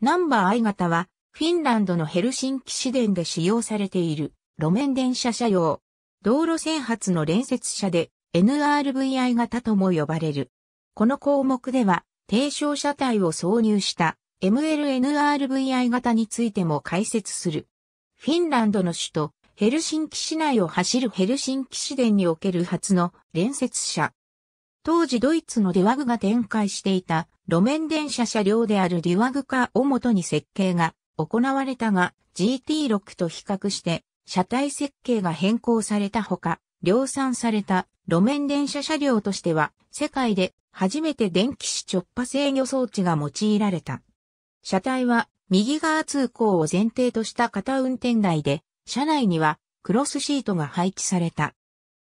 ナンバー I 型は、フィンランドのヘルシンキ市電で使用されている路面電車車用。道路線発の連接車で NRVI 型とも呼ばれる。この項目では、低床車体を挿入した MLNRVI 型についても解説する。フィンランドの首都ヘルシンキ市内を走るヘルシンキ市電における初の連接車当時ドイツのデュワグが展開していた路面電車車両であるデュワグカーをもとに設計が行われたが GT6 と比較して車体設計が変更されたほか量産された路面電車車両としては世界で初めて電気子直波制御装置が用いられた。車体は右側通行を前提とした片運転台で車内にはクロスシートが配置された。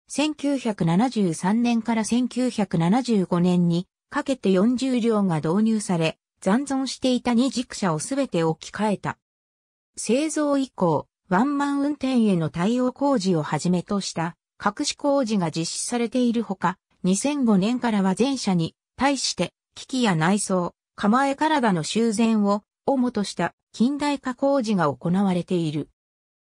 1973年から1975年にかけて40両が導入され、残存していた二軸車をすべて置き換えた。製造以降、ワンマン運転への対応工事をはじめとした隠し工事が実施されているほか、2005年からは全車に対して機器や内装、構え体の修繕を主とした近代化工事が行われている。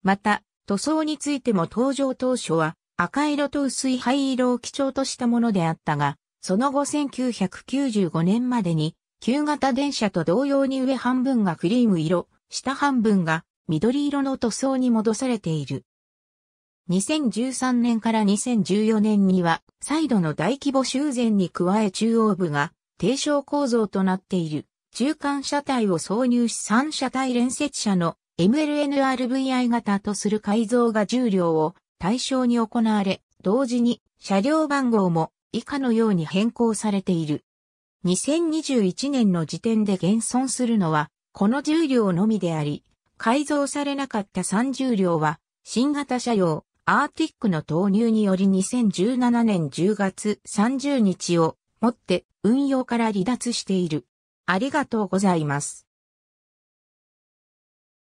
また、塗装についても登場当初は赤色と薄い灰色を基調としたものであったが、その後1995年までに、旧型電車と同様に上半分がクリーム色、下半分が緑色の塗装に戻されている。2013年から2014年には、サイドの大規模修繕に加え中央部が、低床構造となっている、中間車体を挿入し3車体連接車の MLNRVI 型とする改造が重量を対象に行われ、同時に車両番号も以下のように変更されている。2021年の時点で現存するのは、この10両のみであり、改造されなかった30両は、新型車両、アーティックの投入により2017年10月30日をもって運用から離脱している。ありがとうございます。